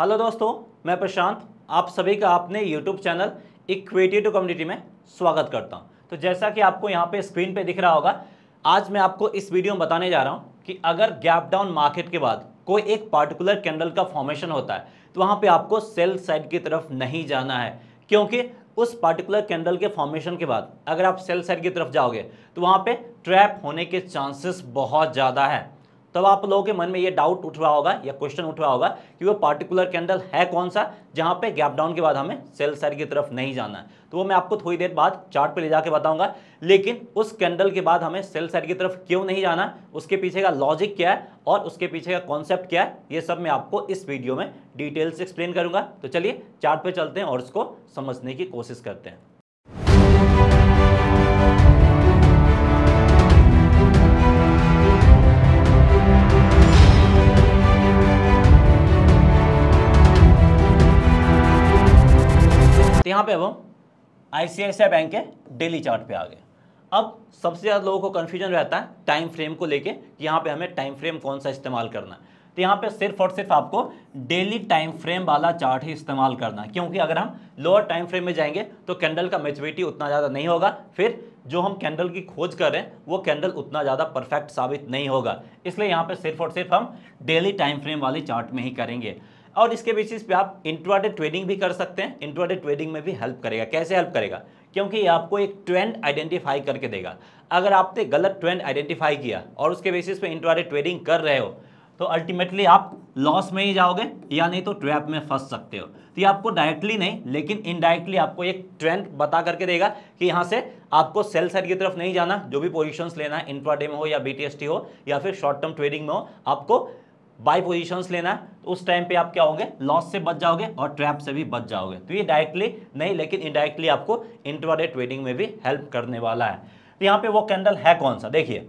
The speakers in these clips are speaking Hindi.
हेलो दोस्तों मैं प्रशांत आप सभी का अपने YouTube channel equity to community में स्वागत करता हूं तो जैसा कि आपको यहां पे स्क्रीन पे दिख रहा होगा आज मैं आपको इस वीडियो में बताने जा रहा हूं कि अगर गैप डाउन मार्केट के बाद कोई एक पार्टिकुलर कैंडल का फॉर्मेशन होता है तो वहाँ पर आपको सेल साइड की तरफ नहीं जाना है क्योंकि उस पार्टिकुलर कैंडल के फॉर्मेशन के बाद अगर आप सेल साइड की तरफ जाओगे तो वहाँ पर ट्रैप होने के चांसेस बहुत ज़्यादा है तब आप लोगों के मन में ये डाउट उठ रहा होगा या क्वेश्चन उठ रहा होगा कि वो पार्टिकुलर कैंडल है कौन सा जहाँ पे गैप डाउन के बाद हमें सेल साइड की तरफ नहीं जाना है तो वो मैं आपको थोड़ी देर बाद चार्ट पे ले जाके बताऊंगा लेकिन उस कैंडल के बाद हमें सेल साइड की तरफ क्यों नहीं जाना उसके पीछे का लॉजिक क्या है और उसके पीछे का कॉन्सेप्ट क्या है ये सब मैं आपको इस वीडियो में डिटेल्स एक्सप्लेन करूँगा तो चलिए चार्ट चलते हैं और उसको समझने की कोशिश करते हैं यहाँ पे अब हम आई बैंक के डेली चार्ट पे आ गए अब सबसे ज़्यादा लोगों को कन्फ्यूजन रहता है टाइम फ्रेम को लेके कि यहाँ पे हमें टाइम फ्रेम कौन सा इस्तेमाल करना है तो यहाँ पे सिर्फ और सिर्फ आपको डेली टाइम फ्रेम वाला चार्ट ही इस्तेमाल करना है क्योंकि अगर हम लोअर टाइम फ्रेम में जाएंगे तो कैंडल का मेचोरिटी उतना ज़्यादा नहीं होगा फिर जो हम कैंडल की खोज कर रहे हैं वो कैंडल उतना ज़्यादा परफेक्ट साबित नहीं होगा इसलिए यहाँ पे सिर्फ और सिर्फ हम डेली टाइम फ्रेम वाले चार्ट में ही करेंगे और इसके बेसिस पे आप इंट्राडे ट्रेडिंग भी कर सकते हैं इंट्राडे ट्रेडिंग में भी हेल्प करेगा कैसे हेल्प करेगा क्योंकि ये आपको एक ट्रेंड आइडेंटिफाई करके देगा अगर आपने गलत ट्रेंड आइडेंटिफाई किया और उसके बेसिस पे इंट्राडे ट्रेडिंग कर रहे हो तो अल्टीमेटली आप लॉस में ही जाओगे या नहीं तो ट्रैप में फंस सकते हो तो ये आपको डायरेक्टली नहीं लेकिन इनडायरेक्टली आपको एक ट्रेंड बता करके देगा कि यहाँ से आपको सेल साइड की तरफ नहीं जाना जो भी पोजीशंस लेना है इंट्राडे में हो या बीटीएसटी हो या फिर शॉर्ट टर्म ट्रेडिंग में हो आपको बाई पोजिशंस लेना है तो उस टाइम पे आप क्या होंगे लॉस से बच जाओगे और ट्रैप से भी बच जाओगे तो ये डायरेक्टली नहीं लेकिन इनडायरेक्टली आपको इंटरवाडे ट्रेडिंग में भी हेल्प करने वाला है तो यहाँ पे वो कैंडल है कौन सा देखिए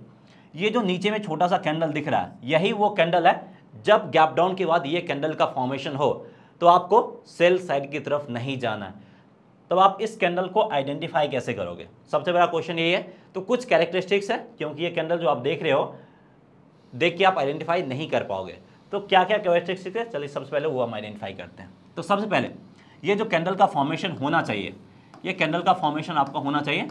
ये जो नीचे में छोटा सा कैंडल दिख रहा है यही वो कैंडल है जब गैप डाउन के बाद ये कैंडल का फॉर्मेशन हो तो आपको सेल साइड की तरफ नहीं जाना है तब तो आप इस कैंडल को आइडेंटिफाई कैसे करोगे सबसे बड़ा क्वेश्चन ये है तो कुछ कैरेक्टरिस्टिक्स है क्योंकि ये कैंडल जो आप देख रहे हो देख के आप आइडेंटिफाई नहीं कर पाओगे तो क्या क्या कैरेक्टरिस्टिक है चलिए सबसे पहले वो हम आइडेंटिफाई करते हैं तो सबसे पहले ये जो कैंडल का फॉर्मेशन होना चाहिए ये कैंडल का फॉर्मेशन आपका होना चाहिए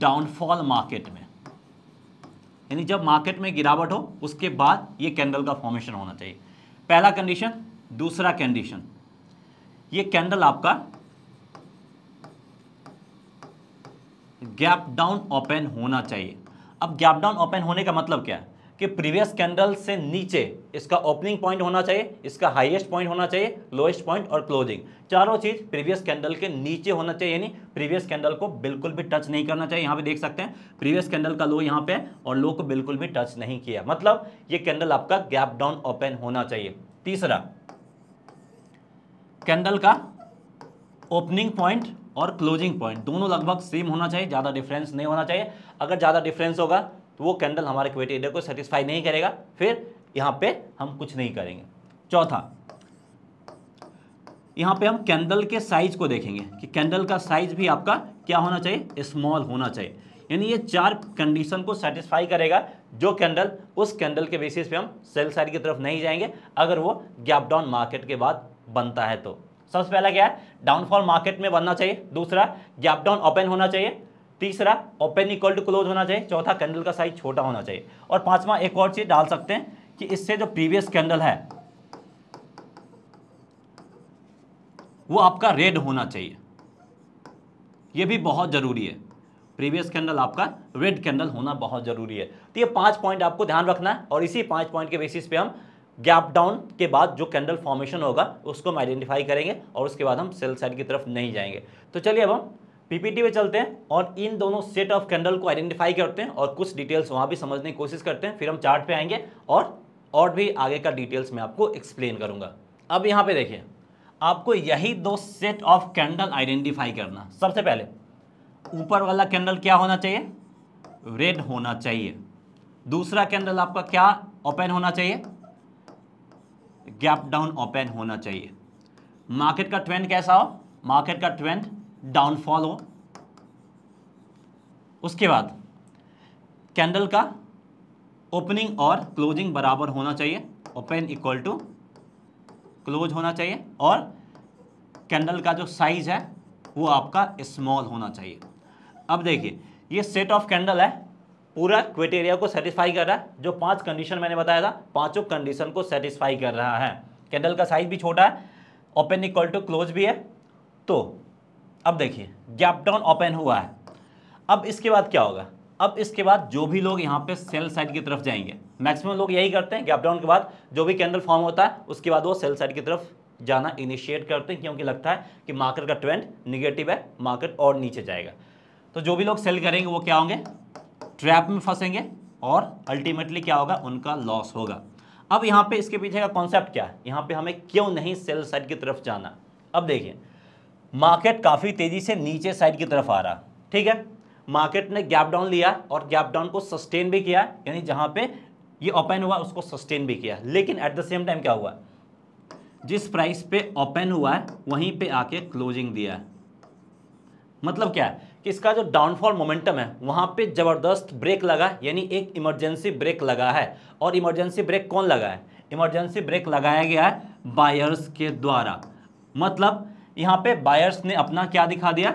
डाउनफॉल मार्केट में यानी जब मार्केट में गिरावट हो उसके बाद ये कैंडल का फॉर्मेशन होना चाहिए पहला कंडीशन दूसरा कंडीशन ये कैंडल आपका गैप डाउन ओपन होना चाहिए अब गैप डाउन ओपन होने का मतलब क्या है कि प्रीवियस कैंडल से नीचे इसका ओपनिंग पॉइंट होना चाहिए इसका हाईएस्ट पॉइंट होना चाहिए लोएस्ट पॉइंट और क्लोजिंग चारों चीज़ प्रीवियस कैंडल के नीचे होना चाहिए यानी प्रीवियस कैंडल को बिल्कुल भी टच नहीं करना चाहिए यहाँ पे देख सकते हैं प्रीवियस कैंडल का लो यहाँ पे और लो को बिल्कुल भी टच नहीं किया मतलब ये कैंडल आपका गैप डाउन ओपन होना चाहिए तीसरा कैंडल का ओपनिंग पॉइंट और क्लोजिंग पॉइंट दोनों लगभग सेम होना चाहिए ज़्यादा डिफरेंस नहीं होना चाहिए अगर ज़्यादा डिफरेंस होगा तो वो कैंडल हमारे क्वेटेरिया को सेटिस्फाई नहीं करेगा फिर यहाँ पे हम कुछ नहीं करेंगे चौथा यहाँ पे हम कैंडल के साइज को देखेंगे कि कैंडल का साइज भी आपका क्या होना चाहिए स्मॉल होना चाहिए यानी ये चार कंडीशन को सेटिस्फाई करेगा जो कैंडल उस कैंडल के बेसिस पे हम सेल साइड की तरफ नहीं जाएंगे अगर वो गैप डाउन मार्केट के बाद बनता है तो सबसे पहला क्या है डाउनफॉल मार्केट में बनना चाहिए दूसरा गैप डाउन ओपन होना चाहिए तीसरा ओपन इक्वल टू क्लोज होना चाहिए चौथा कैंडल का साइज छोटा होना चाहिए और पांचवा एक और चीज़ डाल सकते हैं कि इससे जो प्रीवियस कैंडल है वो आपका रेड होना चाहिए ये भी बहुत ज़रूरी है प्रीवियस कैंडल आपका रेड कैंडल होना बहुत ज़रूरी है तो ये पांच पॉइंट आपको ध्यान रखना है और इसी पांच पॉइंट के बेसिस पे हम गैप डाउन के बाद जो कैंडल फॉर्मेशन होगा उसको हम आइडेंटिफाई करेंगे और उसके बाद हम सेल साइड की तरफ नहीं जाएंगे तो चलिए अब हम पीपीटी पे चलते हैं और इन दोनों सेट ऑफ कैंडल को आइडेंटिफाई करते हैं और कुछ डिटेल्स वहाँ भी समझने की कोशिश करते हैं फिर हम चार्ट पे आएंगे और और भी आगे का डिटेल्स मैं आपको एक्सप्लेन करूँगा अब यहाँ पे देखिए आपको यही दो सेट ऑफ कैंडल आइडेंटिफाई करना सबसे पहले ऊपर वाला कैंडल क्या होना चाहिए रेड होना चाहिए दूसरा कैंडल आपका क्या ओपन होना चाहिए गैप डाउन ओपन होना चाहिए मार्केट का ट्रेंड कैसा हो मार्केट का ट्रेंड डाउनफॉल हो उसके बाद कैंडल का ओपनिंग और क्लोजिंग बराबर होना चाहिए ओपन इक्वल टू क्लोज होना चाहिए और कैंडल का जो साइज है वो आपका स्मॉल होना चाहिए अब देखिए ये सेट ऑफ कैंडल है पूरा क्वेटेरिया को सेटिस्फाई कर रहा है जो पांच कंडीशन मैंने बताया था पांचों कंडीशन को सेटिस्फाई कर रहा है कैंडल का साइज भी छोटा है ओपन इक्वल टू क्लोज भी है तो अब देखिए गैप डाउन ओपन हुआ है अब इसके बाद क्या होगा अब इसके बाद जो भी लोग यहाँ पे सेल साइड की तरफ जाएंगे मैक्सिमम लोग यही करते हैं गैप डाउन के बाद जो भी कैंडल फॉर्म होता है उसके बाद वो सेल साइड की तरफ जाना इनिशिएट करते हैं क्योंकि लगता है कि मार्केट का ट्रेंड निगेटिव है मार्केट और नीचे जाएगा तो जो भी लोग सेल करेंगे वो क्या होंगे ट्रैप में फंसेंगे और अल्टीमेटली क्या होगा उनका लॉस होगा अब यहाँ पे इसके पीछे का कॉन्सेप्ट क्या है यहाँ पे हमें क्यों नहीं सेल साइड की तरफ जाना अब देखिए मार्केट काफ़ी तेज़ी से नीचे साइड की तरफ आ रहा ठीक है मार्केट ने गैप डाउन लिया और गैप डाउन को सस्टेन भी किया यानी जहाँ पे ये ओपन हुआ उसको सस्टेन भी किया लेकिन एट द सेम टाइम क्या हुआ जिस प्राइस पे ओपन हुआ है वहीं पे आके क्लोजिंग दिया है मतलब क्या है कि इसका जो डाउनफॉल मोमेंटम है वहाँ पे ज़बरदस्त ब्रेक लगा यानी एक इमरजेंसी ब्रेक लगा है और इमरजेंसी ब्रेक कौन लगा है इमरजेंसी ब्रेक लगाया गया है बायर्स के द्वारा मतलब यहाँ पे बायर्स ने अपना क्या दिखा दिया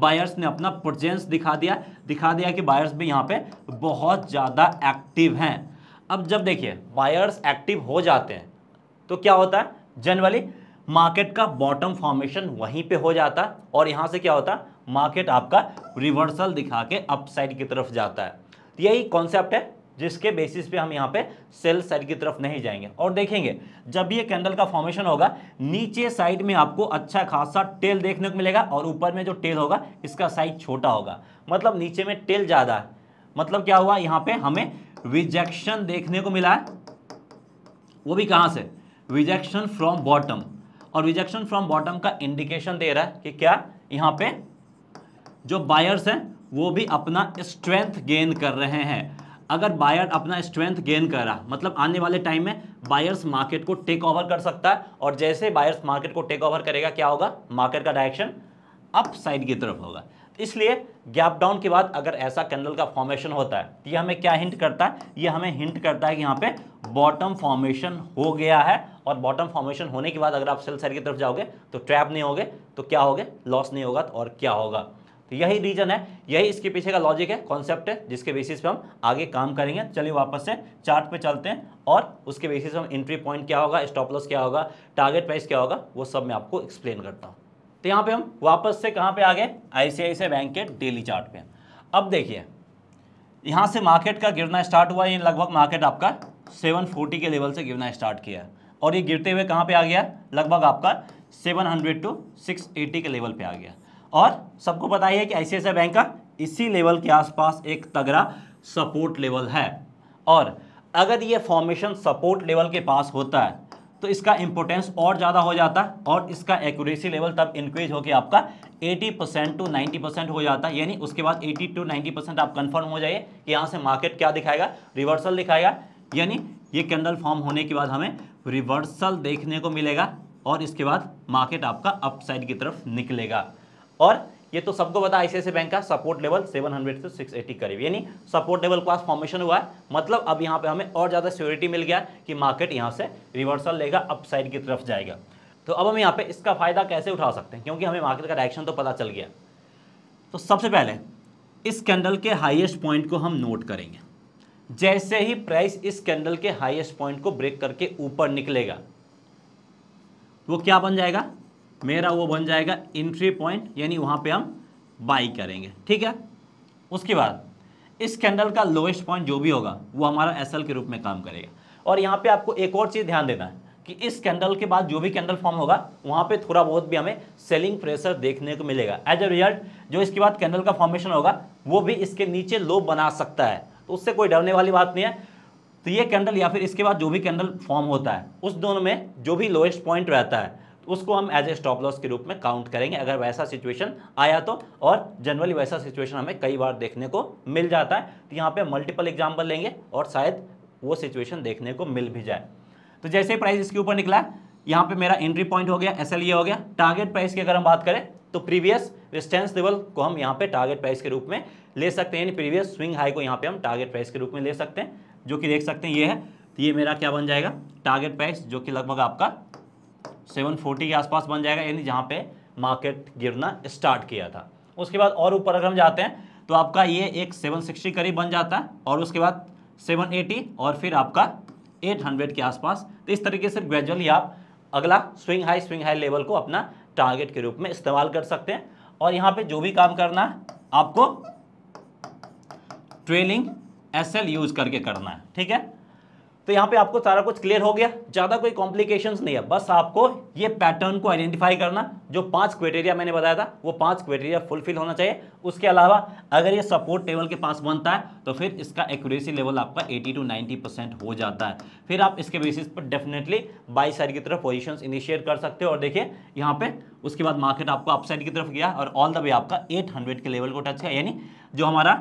बायर्स ने अपना प्रजेंस दिखा दिया दिखा दिया कि बायर्स भी यहाँ पे बहुत ज़्यादा एक्टिव हैं अब जब देखिए बायर्स एक्टिव हो जाते हैं तो क्या होता है जनरली मार्केट का बॉटम फॉर्मेशन वहीं पे हो जाता है और यहाँ से क्या होता है मार्केट आपका रिवर्सल दिखा के अपसाइड की तरफ जाता है तो यही कॉन्सेप्ट है जिसके बेसिस पे हम यहाँ पे सेल साइड की तरफ नहीं जाएंगे और देखेंगे जब ये कैंडल का फॉर्मेशन होगा नीचे साइड में आपको अच्छा खासा टेल देखने को मिलेगा और ऊपर में जो टेल होगा इसका साइज छोटा होगा मतलब नीचे में टेल ज़्यादा है मतलब क्या हुआ यहाँ पे हमें रिजेक्शन देखने को मिला है वो भी कहाँ से रिजेक्शन फ्रॉम बॉटम और रिजेक्शन फ्रॉम बॉटम का इंडिकेशन दे रहा है कि क्या यहाँ पे जो बायर्स हैं वो भी अपना स्ट्रेंथ गेन कर रहे हैं अगर बायर अपना स्ट्रेंथ गेन कर रहा मतलब आने वाले टाइम में बायर्स मार्केट को टेक ओवर कर सकता है और जैसे बायर्स मार्केट को टेक ओवर करेगा क्या होगा मार्केट का डायरेक्शन अप साइड की तरफ होगा इसलिए गैप डाउन के बाद अगर ऐसा कैंडल का फॉर्मेशन होता है तो ये हमें क्या हिंट करता है यह हमें हिंट करता है कि यहाँ पे बॉटम फॉर्मेशन हो गया है और बॉटम फॉर्मेशन होने के बाद अगर आप सेल साइड की तरफ जाओगे तो ट्रैप नहीं होगे तो क्या होगे लॉस नहीं होगा तो और क्या होगा तो यही रीजन है यही इसके पीछे का लॉजिक है कॉन्सेप्ट है जिसके बेसिस पे हम आगे काम करेंगे चलिए वापस से चार्ट पे चलते हैं और उसके बेसिस पे हम एंट्री पॉइंट क्या होगा स्टॉप लॉस क्या होगा टारगेट प्राइस क्या होगा वो सब मैं आपको एक्सप्लेन करता हूँ तो यहाँ पे हम वापस से कहाँ पे आ गए आईसीआईसीआई बैंक के डेली चार्ट पे अब देखिए यहाँ से मार्केट का गिरना स्टार्ट हुआ ये लगभग मार्केट आपका 740 के लेवल से गिरना स्टार्ट किया और ये गिरते हुए कहाँ पे आ गया लगभग आपका 700 टू 680 के लेवल पे आ गया और सबको पता ही है कि ऐसे ऐसे बैंक का इसी लेवल के आसपास एक तगड़ा सपोर्ट लेवल है और अगर ये फॉर्मेशन सपोर्ट लेवल के पास होता है तो इसका इंपोर्टेंस और ज़्यादा हो जाता और इसका एक्यूरेसी लेवल तब इंक्रीज होकर आपका 80 परसेंट टू 90 परसेंट हो जाता है यानी उसके बाद 80 टू 90 परसेंट आप कंफर्म हो जाइए कि यहाँ से मार्केट क्या दिखाएगा रिवर्सल दिखाएगा यानी ये कैंडल फॉर्म होने के बाद हमें रिवर्सल देखने को मिलेगा और इसके बाद मार्केट आपका अपसाइड की तरफ निकलेगा और ये तो सबको पता ऐसे बैंक का सपोर्ट लेवल 700 से 680 करीब यानी सपोर्ट लेवल के पास फॉर्मेशन हुआ है मतलब अब यहाँ पे हमें और ज़्यादा सिक्योरिटी मिल गया कि मार्केट यहाँ से रिवर्सल लेगा अपसाइड की तरफ जाएगा तो अब हम यहाँ पे इसका फ़ायदा कैसे उठा सकते हैं क्योंकि हमें मार्केट का डायरेक्शन तो पता चल गया तो सबसे पहले इस कैंडल के हाइएस्ट पॉइंट को हम नोट करेंगे जैसे ही प्राइस इस कैंडल के हाइएस्ट पॉइंट को ब्रेक करके ऊपर निकलेगा वो क्या बन जाएगा मेरा वो बन जाएगा इंट्री पॉइंट यानी वहाँ पे हम बाई करेंगे ठीक है उसके बाद इस कैंडल का लोएस्ट पॉइंट जो भी होगा वो हमारा एस के रूप में काम करेगा और यहाँ पे आपको एक और चीज़ ध्यान देना है कि इस कैंडल के बाद जो भी कैंडल फॉर्म होगा वहाँ पे थोड़ा बहुत भी हमें सेलिंग प्रेशर देखने को मिलेगा एज ए रिजल्ट जो इसके बाद कैंडल का फॉर्मेशन होगा वो भी इसके नीचे लो बना सकता है तो उससे कोई डरने वाली बात नहीं है तो ये कैंडल या फिर इसके बाद जो भी कैंडल फॉर्म होता है उस दोनों में जो भी लोएस्ट पॉइंट रहता है उसको हम एज ए स्टॉप लॉस के रूप में काउंट करेंगे अगर वैसा सिचुएशन आया तो और जनरली वैसा सिचुएशन हमें कई बार देखने को मिल जाता है तो यहाँ पे मल्टीपल एग्जाम्पल लेंगे और शायद वो सिचुएशन देखने को मिल भी जाए तो जैसे ही प्राइस इसके ऊपर निकला यहाँ पे मेरा एंट्री पॉइंट हो गया एस हो गया टारगेट प्राइस की अगर हम बात करें तो प्रीवियस रिस्टेंस लेवल को हम यहाँ पे टारगेट प्राइस के रूप में ले सकते हैं यानी प्रीवियस स्विंग हाई को यहाँ पे हम टारगेट प्राइस के रूप में ले सकते हैं जो कि देख सकते हैं ये है तो ये मेरा क्या बन जाएगा टारगेट प्राइस जो कि लगभग आपका सेवन फोर्टी के आसपास बन जाएगा यानी जहाँ पे मार्केट गिरना स्टार्ट किया था उसके बाद और ऊपर अगर हम जाते हैं तो आपका ये एक सिक्सटी करीब बन जाता है और उसके बाद एटी और फिर आपका एट हंड्रेड के आसपास तो इस तरीके से ग्रेजुअली आप अगला swing high swing high level को अपना टारगेट के रूप में इस्तेमाल कर सकते हैं और यहाँ पर जो भी काम करना है आपको ट्रेलिंग एस यूज़ करके करना है ठीक है तो यहाँ पे आपको सारा कुछ क्लियर हो गया ज़्यादा कोई कॉम्प्लिकेशंस नहीं है बस आपको ये पैटर्न को आइडेंटिफाई करना जो पांच क्राइटेरिया मैंने बताया था वो पांच क्राइटेरिया फुलफिल होना चाहिए उसके अलावा अगर ये सपोर्ट टेबल के पास बनता है तो फिर इसका एक्यूरेसी लेवल आपका 80 टू 90 परसेंट हो जाता है फिर आप इसके बेसिस पर डेफिनेटली बाई साइड की तरफ पोजिशन इनिशिएट कर सकते हो और देखिए यहाँ पर उसके बाद मार्केट आपको अपसाइड की तरफ गया और ऑल द वे आपका एट के लेवल को टच किया यानी जो हमारा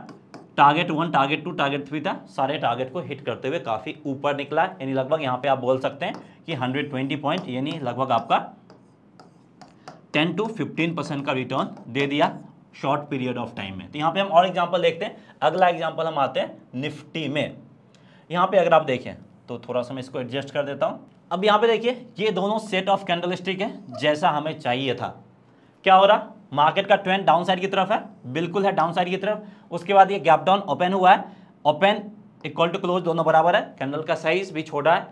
target one target two target three था सारे टारगेट को हिट करते हुए काफ़ी ऊपर निकला यानी लगभग यहाँ पे आप बोल सकते हैं कि 120 पॉइंट यानी लगभग आपका 10 टू 15 परसेंट का रिटर्न दे दिया शॉर्ट पीरियड ऑफ टाइम में तो यहाँ पे हम और एग्जांपल देखते हैं अगला एग्जांपल हम आते हैं निफ्टी में यहाँ पे अगर आप देखें तो थोड़ा सा मैं इसको एडजस्ट कर देता हूँ अब यहाँ पे देखिए ये दोनों सेट ऑफ कैंडल स्टिक है जैसा हमें चाहिए था क्या हो रहा मार्केट का ट्रेंड डाउन साइड की तरफ है बिल्कुल है डाउन साइड की तरफ उसके बाद ये गैप डाउन ओपन हुआ है ओपन इक्वल टू क्लोज दोनों बराबर है कैंडल का साइज भी छोटा है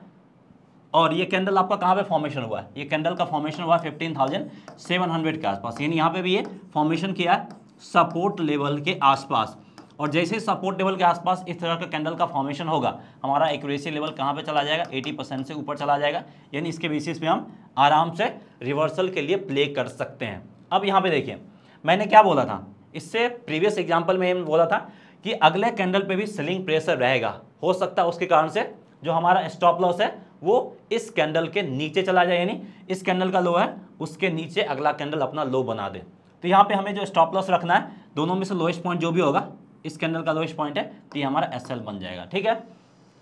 और ये कैंडल आपका कहाँ पे फॉर्मेशन हुआ है ये कैंडल का फॉर्मेशन हुआ है फिफ्टीन थाउजेंड सेवन हंड्रेड के आसपास यानी यहाँ पे भी ये फॉर्मेशन किया है सपोर्ट लेवल के आसपास और जैसे ही सपोर्ट लेवल के आसपास इस तरह का कैंडल का फॉर्मेशन होगा हमारा एक्यूरेसी लेवल कहाँ पे चला जाएगा 80 परसेंट से ऊपर चला जाएगा यानी इसके बेसिस पे हम आराम से रिवर्सल के लिए प्ले कर सकते हैं अब यहाँ पे देखिए मैंने क्या बोला था इससे प्रीवियस एग्जाम्पल में बोला था कि अगले कैंडल पे भी सेलिंग प्रेशर रहेगा हो सकता है उसके कारण से जो हमारा स्टॉप लॉस है वो इस कैंडल के नीचे चला जाए यानी इस कैंडल का लो है उसके नीचे अगला कैंडल अपना लो बना दे तो यहाँ पे हमें जो स्टॉप लॉस रखना है दोनों में से लोएस्ट पॉइंट जो भी होगा इस कैंडल का लोएस्ट पॉइंट है तो ये हमारा एस बन जाएगा ठीक है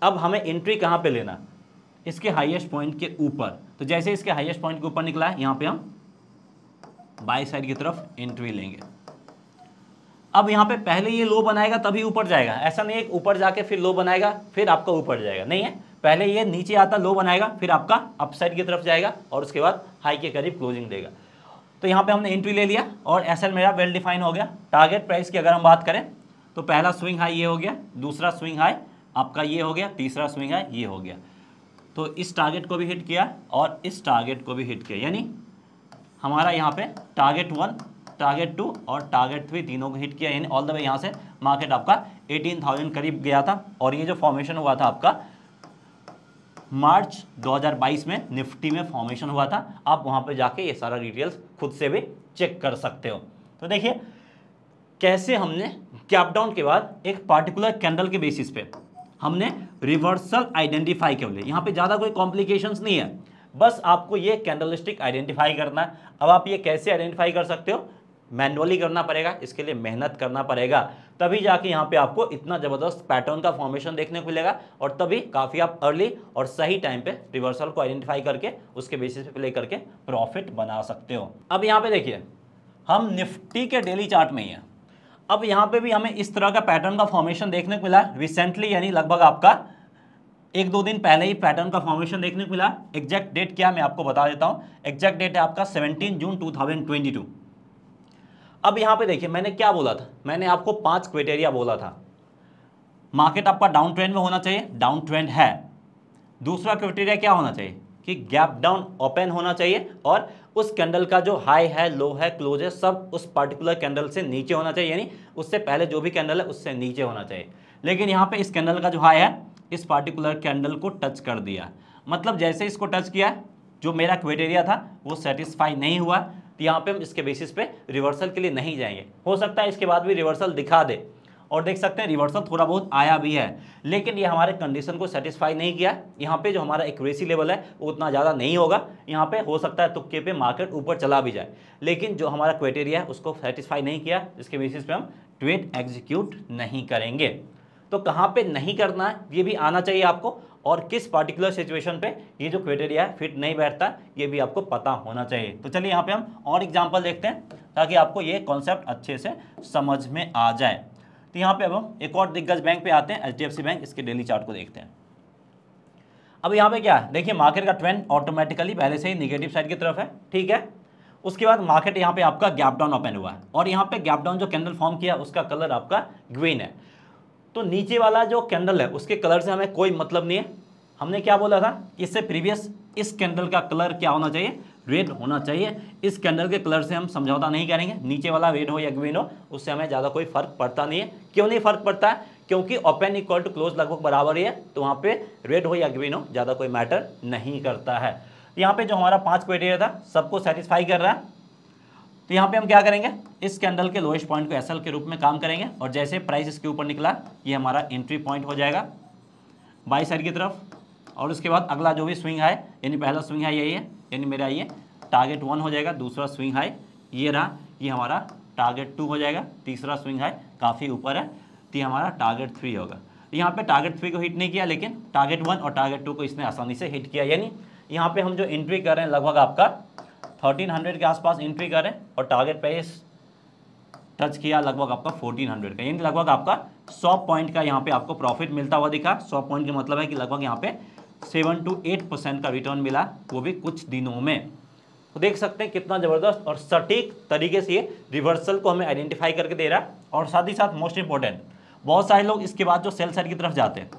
अब हमें एंट्री कहाँ पर लेना इसके हाइएस्ट पॉइंट के ऊपर तो जैसे इसके हाइएस्ट पॉइंट के ऊपर निकला है यहाँ पे हम बाई साइड की तरफ एंट्री लेंगे अब यहाँ पे पहले ये लो बनाएगा तभी ऊपर जाएगा ऐसा नहीं है ऊपर जाके फिर लो बनाएगा फिर आपका ऊपर जाएगा नहीं है पहले ये नीचे आता लो बनाएगा फिर आपका अपसाइड की तरफ जाएगा और उसके बाद हाई के करीब क्लोजिंग देगा तो यहाँ पे हमने एंट्री ले लिया और एस मेरा वेल डिफाइन हो गया टारगेट प्राइस की अगर हम बात करें तो पहला स्विंग हाई ये हो गया दूसरा स्विंग हाई आपका ये हो गया तीसरा स्विंग हाई ये हो गया तो इस टारगेट को भी हिट किया और इस टारगेट को भी हिट किया यानी हमारा यहाँ पे टारगेट वन टारगेट टू और टारगेट थ्री तीनों को हिट किया यानी ऑल द वे यहाँ से मार्केट आपका 18,000 करीब गया था और ये जो फॉर्मेशन हुआ था आपका मार्च 2022 में निफ्टी में फॉर्मेशन हुआ था आप वहाँ पर जाके ये सारा डिटेल्स खुद से भी चेक कर सकते हो तो देखिए कैसे हमने कैपडाउन के बाद एक पार्टिकुलर कैंडल के बेसिस पे हमने रिवर्सल आइडेंटिफाई कर लिए यहाँ पे ज़्यादा कोई कॉम्प्लिकेशंस नहीं है बस आपको ये कैंडल स्टिक आइडेंटिफाई करना अब आप ये कैसे आइडेंटिफाई कर सकते हो मैनुअली करना पड़ेगा इसके लिए मेहनत करना पड़ेगा तभी जाके यहाँ पे आपको इतना ज़बरदस्त पैटर्न का फॉर्मेशन देखने को मिलेगा और तभी काफ़ी आप अर्ली और सही टाइम पे रिवर्सल को आइडेंटिफाई करके उसके बेसिस पे प्ले करके प्रॉफिट बना सकते हो अब यहाँ पे देखिए हम निफ्टी के डेली चार्ट में ही हैं अब यहाँ पे भी हमें इस तरह का पैटर्न का फॉर्मेशन देखने को मिला रिसेंटली यानी लगभग आपका एक दो दिन पहले ही पैटर्न का फॉर्मेशन देखने को मिला एग्जैक्ट डेट क्या मैं आपको बता देता हूं एग्जैक्ट डेट है आपका 17 जून 2022 अब यहाँ पे देखिए मैंने क्या बोला था मैंने आपको पांच क्रिटेरिया बोला था मार्केट आपका डाउन ट्रेंड में होना चाहिए डाउन ट्रेंड है दूसरा क्रिटेरिया क्या होना चाहिए कि गैप डाउन ओपन होना चाहिए और उस कैंडल का जो हाई है लो है क्लोज है सब उस पर्टिकुलर कैंडल से नीचे होना चाहिए यानी उससे पहले जो भी कैंडल है उससे नीचे होना चाहिए लेकिन यहाँ पे इस कैंडल का जो हाई है इस पार्टिकुलर कैंडल को टच कर दिया मतलब जैसे इसको टच किया जो मेरा क्वेटेरिया था वो सेटिस्फाई नहीं हुआ तो यहाँ पे हम इसके बेसिस पे रिवर्सल के लिए नहीं जाएंगे हो सकता है इसके बाद भी रिवर्सल दिखा दे और देख सकते हैं रिवर्सल थोड़ा बहुत आया भी है लेकिन ये हमारे कंडीशन को सेटिस्फाई नहीं किया यहाँ पे जो हमारा एक्यूरेसी लेवल है वो उतना ज़्यादा नहीं होगा यहाँ पे हो सकता है तुक्के पे मार्केट ऊपर चला भी जाए लेकिन जो हमारा क्राइटेरिया है उसको सेटिस्फाई नहीं किया इसके बेसिस पे हम ट्रेड एग्जीक्यूट नहीं करेंगे तो कहाँ पे नहीं करना है ये भी आना चाहिए आपको और किस पर्टिकुलर सिचुएशन पे ये जो क्राइटेरिया है फिट नहीं बैठता ये भी आपको पता होना चाहिए तो चलिए यहाँ पे हम और एग्जांपल देखते हैं ताकि आपको ये कॉन्सेप्ट अच्छे से समझ में आ जाए तो यहाँ पे अब हम एक और दिग्गज बैंक पे आते हैं एच बैंक इसके डेली चार्ट को देखते हैं अब यहाँ पे क्या है देखिए मार्केट का ट्रेंड ऑटोमेटिकली पहले से ही निगेटिव साइड की तरफ है ठीक है उसके बाद मार्केट यहाँ पे आपका गैप डाउन ओपन हुआ है और यहाँ पे गैप डाउन जो कैंडल फॉर्म किया उसका कलर आपका ग्रीन है तो नीचे वाला जो कैंडल है उसके कलर से हमें कोई मतलब नहीं है हमने क्या बोला था इससे प्रीवियस इस कैंडल का कलर क्या होना चाहिए रेड होना चाहिए इस कैंडल के कलर से हम समझौता नहीं करेंगे नीचे वाला रेड हो या ग्रीन हो उससे हमें ज़्यादा कोई फर्क पड़ता नहीं है क्यों नहीं फर्क पड़ता है क्योंकि ओपन इक्वल टू क्लोज लगभग बराबर ही है तो वहाँ पे रेड हो या ग्रीन हो ज़्यादा कोई मैटर नहीं करता है यहाँ पे जो हमारा पाँच क्वेटेरिया था सबको सेटिस्फाई कर रहा है तो यहाँ पे हम क्या करेंगे इस कैंडल के लोएस्ट पॉइंट को एस के रूप में काम करेंगे और जैसे प्राइस इसके ऊपर निकला ये हमारा एंट्री पॉइंट हो जाएगा बाई साइड की तरफ और उसके बाद अगला जो भी स्विंग है यानी पहला स्विंग है यही है यानी मेरा ये टारगेट वन हो जाएगा दूसरा स्विंग हाई ये रहा ये हमारा टारगेट टू हो जाएगा तीसरा स्विंग हाई काफ़ी ऊपर है तो ये हमारा टारगेट थ्री होगा यहाँ पे टारगेट थ्री को हिट नहीं किया लेकिन टारगेट वन और टारगेट टू को इसने आसानी से हिट किया यानी यहाँ पे हम जो एंट्री कर रहे हैं लगभग आपका 1300 के आसपास एंट्री करें और टारगेट प्राइस टच किया लगभग आपका 1400 का यानी लगभग आपका 100 पॉइंट का यहाँ पे आपको प्रॉफिट मिलता हुआ दिखा 100 पॉइंट का मतलब है कि लगभग यहाँ पे 7 टू 8 परसेंट का रिटर्न मिला वो भी कुछ दिनों में तो देख सकते हैं कितना ज़बरदस्त और सटीक तरीके से ये रिवर्सल को हमें आइडेंटिफाई करके दे रहा है और साथ ही साथ मोस्ट इंपॉर्टेंट बहुत सारे लोग इसके बाद जो सेल साइड की तरफ जाते हैं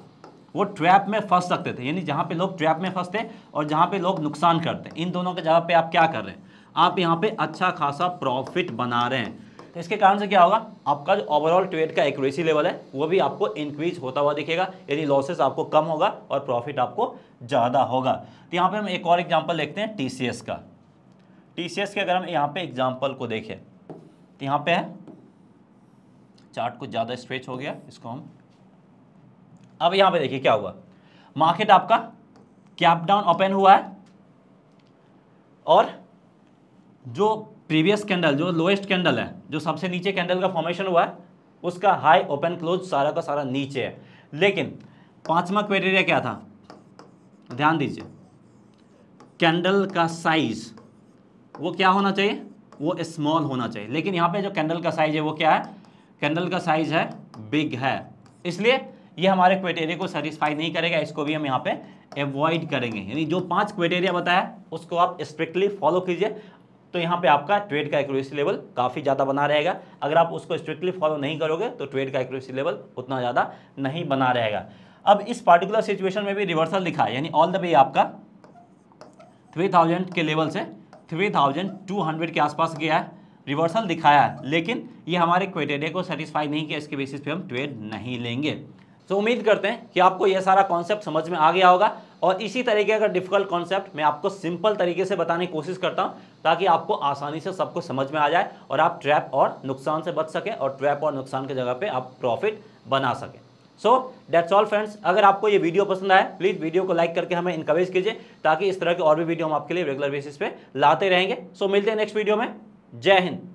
वो ट्रैप में फंस सकते थे यानी जहाँ पे लोग ट्रैप में फंसते और जहाँ पे लोग नुकसान करते इन दोनों के जगह पे आप क्या कर रहे हैं आप यहाँ पे अच्छा खासा प्रॉफिट बना रहे हैं तो इसके कारण से क्या होगा आपका जो ओवरऑल ट्रेड का एक्यूरेसी लेवल है वो भी आपको इंक्रीज होता हुआ दिखेगा यानी लॉसेस आपको कम होगा और प्रॉफिट आपको ज़्यादा होगा तो यहाँ पर हम एक और एग्जाम्पल देखते हैं टी का टी सी के अगर हम यहाँ पर एग्जाम्पल को देखें तो यहाँ पर है चार्ट कुछ ज़्यादा स्ट्रेच हो गया इसको हम अब यहां पे देखिए क्या हुआ मार्केट आपका कैप डाउन ओपन हुआ है और जो प्रीवियस कैंडल जो लोएस्ट कैंडल है जो सबसे नीचे कैंडल का फॉर्मेशन हुआ है उसका हाई ओपन क्लोज सारा का सारा नीचे है लेकिन पांचवा क्राइटेरिया क्या था ध्यान दीजिए कैंडल का साइज वो क्या होना चाहिए वो स्मॉल होना चाहिए लेकिन यहाँ पे जो कैंडल का साइज है वो क्या है कैंडल का साइज है बिग है इसलिए ये हमारे क्वेटेरिया को सेटिस्फाई नहीं करेगा इसको भी हम यहाँ पे एवॉइड करेंगे यानी जो पांच क्वेटेरिया बताया उसको आप स्ट्रिक्टली फॉलो कीजिए तो यहाँ पे आपका ट्रेड का एक्यूरेसी लेवल काफ़ी ज़्यादा बना रहेगा अगर आप उसको स्ट्रिक्टली फॉलो नहीं करोगे तो ट्रेड का एक्यूरेसी लेवल उतना ज़्यादा नहीं बना रहेगा अब इस पार्टिकुलर सिचुएशन में भी रिवर्सल लिखा है यानी ऑल द वे आपका थाउजेंड के लेवल से 3200 के आसपास गया है रिवर्सल दिखाया है लेकिन ये हमारे क्वेटेरिया को सेटिस्फाई नहीं किया इसके बेसिस पे हम ट्रेड नहीं लेंगे तो उम्मीद करते हैं कि आपको यह सारा कॉन्सेप्ट समझ में आ गया होगा और इसी तरीके का डिफिकल्ट कॉन्सेप्ट मैं आपको सिंपल तरीके से बताने की कोशिश करता हूँ ताकि आपको आसानी से सब कुछ समझ में आ जाए और आप ट्रैप और नुकसान से बच सकें और ट्रैप और नुकसान की जगह पे आप प्रॉफिट बना सकें सो डेट्स ऑल फ्रेंड्स अगर आपको ये वीडियो पसंद आए प्लीज़ वीडियो को लाइक करके हमें इंकरेज कीजिए ताकि इस तरह के और भी वीडियो हम आपके लिए रेगुलर बेसिस पे लाते रहेंगे सो so, मिलते हैं नेक्स्ट वीडियो में जय हिंद